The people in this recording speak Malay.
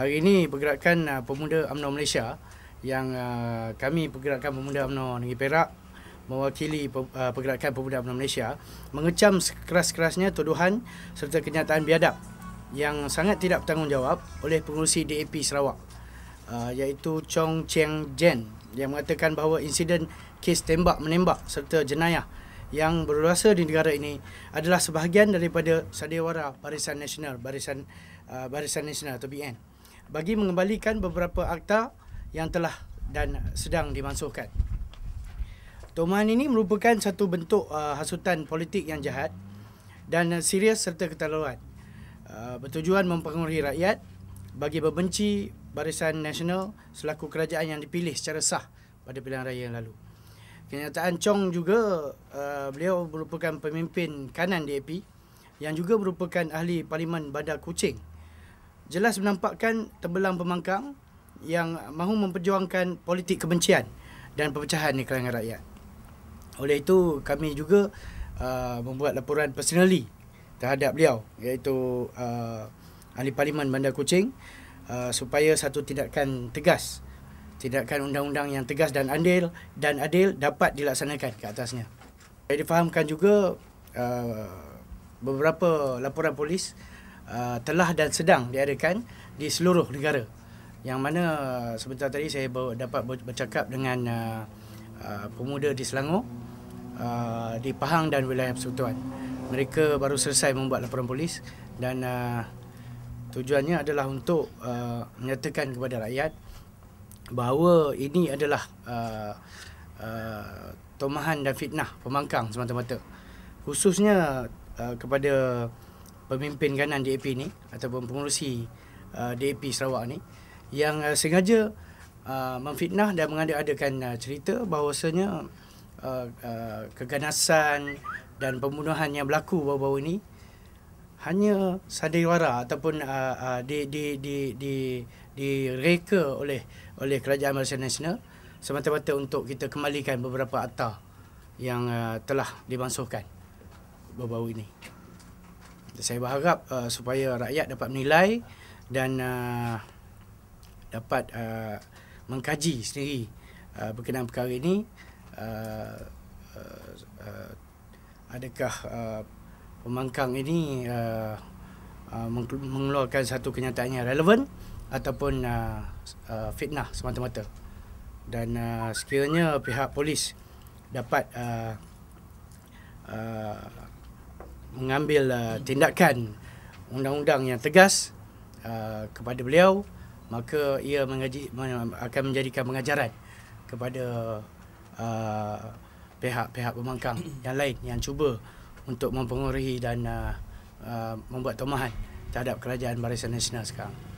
Hari ini pergerakan uh, Pemuda UMNO Malaysia yang uh, kami pergerakan Pemuda UMNO Negeri Perak mewakili uh, pergerakan Pemuda UMNO Malaysia mengecam sekeras-kerasnya tuduhan serta kenyataan biadab yang sangat tidak bertanggungjawab oleh pengurusi DAP Sarawak uh, iaitu Chong Cheng Jen yang mengatakan bahawa insiden kes tembak-menembak serta jenayah yang berlaku di negara ini adalah sebahagian daripada sandiwara Barisan Nasional Barisan uh, Barisan Nasional atau BN bagi mengembalikan beberapa akta yang telah dan sedang dimansuhkan. Tuhuman ini merupakan satu bentuk uh, hasutan politik yang jahat dan serius serta keterlaluan. Uh, bertujuan mempengaruhi rakyat bagi membenci Barisan Nasional selaku kerajaan yang dipilih secara sah pada pilihan raya yang lalu. Kenyataan Chong juga uh, beliau merupakan pemimpin kanan DAP yang juga merupakan ahli Parlimen Bandar Kuching jelas menampakkan tebelang pemangkang yang mahu memperjuangkan politik kebencian dan perpecahan di kalangan rakyat. Oleh itu, kami juga uh, membuat laporan personally terhadap beliau iaitu uh, ahli parlimen Bandar Kuching uh, supaya satu tindakan tegas tindakan undang-undang yang tegas dan adil dan adil dapat dilaksanakan ke atasnya. Saya difahamkan juga uh, beberapa laporan polis Uh, telah dan sedang diadakan di seluruh negara. Yang mana uh, sebentar tadi saya dapat bercakap dengan uh, pemuda di Selangor, di Pahang dan wilayah Persekutuan. Mereka baru selesai membuat laporan polis dan tujuannya adalah untuk menyatakan kepada rakyat bahawa ini adalah tomahan dan fitnah pemangkang semata-mata. Khususnya kepada pemimpin kanan DAP ni ataupun pengurusi uh, DAP Sarawak ni yang uh, sengaja uh, memfitnah dan mengadakan uh, cerita bahawasanya uh, uh, keganasan dan pembunuhan yang berlaku baru-baru ini hanya sandiwara ataupun uh, uh, di di di di direka oleh oleh kerajaan Malaysia Nasional semata-mata untuk kita kembalikan beberapa akta yang uh, telah dibansuhkan baru-baru ini saya berharap uh, supaya rakyat dapat menilai dan uh, dapat uh, mengkaji sendiri uh, berkenaan perkara ini uh, uh, uh, adakah uh, pemangkang ini uh, uh, mengeluarkan satu kenyataan yang relevan ataupun uh, uh, fitnah semata-mata dan uh, sekiranya pihak polis dapat uh, uh, mengambil uh, tindakan undang-undang yang tegas uh, kepada beliau maka ia mengaji, akan menjadikan pengajaran kepada uh, pihak-pihak pemangkang yang lain yang cuba untuk mempengaruhi dan uh, uh, membuat tomahan terhadap kerajaan Barisan Nasional sekarang.